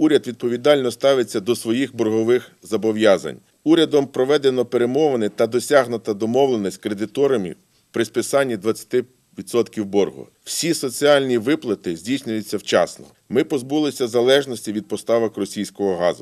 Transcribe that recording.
уряд відповідально ставиться до своїх боргових зобов'язань. Урядом проведено перемовини та досягнута домовленість з кредиторами при списанні 20% боргу. Всі соціальні виплати здійснюються вчасно. Ми позбулися залежності від поставок російського газу.